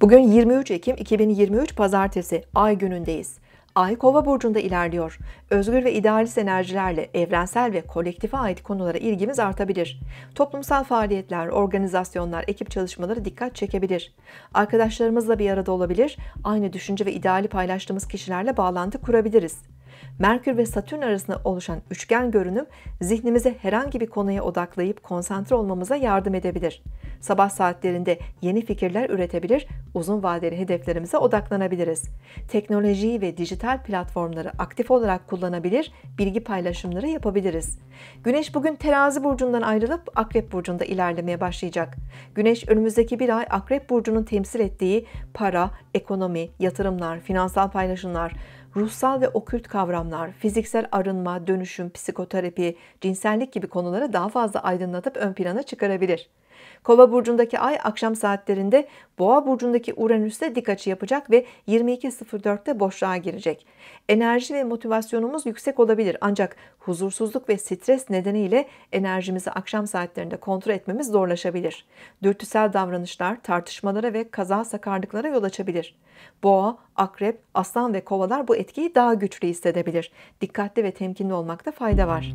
Bugün 23 Ekim 2023 Pazartesi ay günündeyiz. Ay Kova burcunda ilerliyor. Özgür ve idealist enerjilerle evrensel ve kolektife ait konulara ilgimiz artabilir. Toplumsal faaliyetler, organizasyonlar, ekip çalışmaları dikkat çekebilir. Arkadaşlarımızla bir arada olabilir, aynı düşünce ve ideali paylaştığımız kişilerle bağlantı kurabiliriz. Merkür ve Satürn arasında oluşan üçgen görünüm zihnimize herhangi bir konuya odaklayıp konsantre olmamıza yardım edebilir. Sabah saatlerinde yeni fikirler üretebilir, uzun vadeli hedeflerimize odaklanabiliriz. Teknolojiyi ve dijital platformları aktif olarak kullanabilir, bilgi paylaşımları yapabiliriz. Güneş bugün terazi burcundan ayrılıp akrep burcunda ilerlemeye başlayacak. Güneş önümüzdeki bir ay akrep burcunun temsil ettiği para, ekonomi, yatırımlar, finansal paylaşımlar, ruhsal ve okült kavramlar, fiziksel arınma, dönüşüm, psikoterapi, cinsellik gibi konuları daha fazla aydınlatıp ön plana çıkarabilir. Kova burcundaki ay akşam saatlerinde Boğa burcundaki Uranüs'e dik açı yapacak ve 22.04'te boşluğa girecek. Enerji ve motivasyonumuz yüksek olabilir ancak huzursuzluk ve stres nedeniyle enerjimizi akşam saatlerinde kontrol etmemiz zorlaşabilir. Dürtüsel davranışlar tartışmalara ve kaza sakarlıklara yol açabilir. Boğa, akrep, aslan ve kovalar bu etkiyi daha güçlü hissedebilir. Dikkatli ve temkinli olmakta fayda var.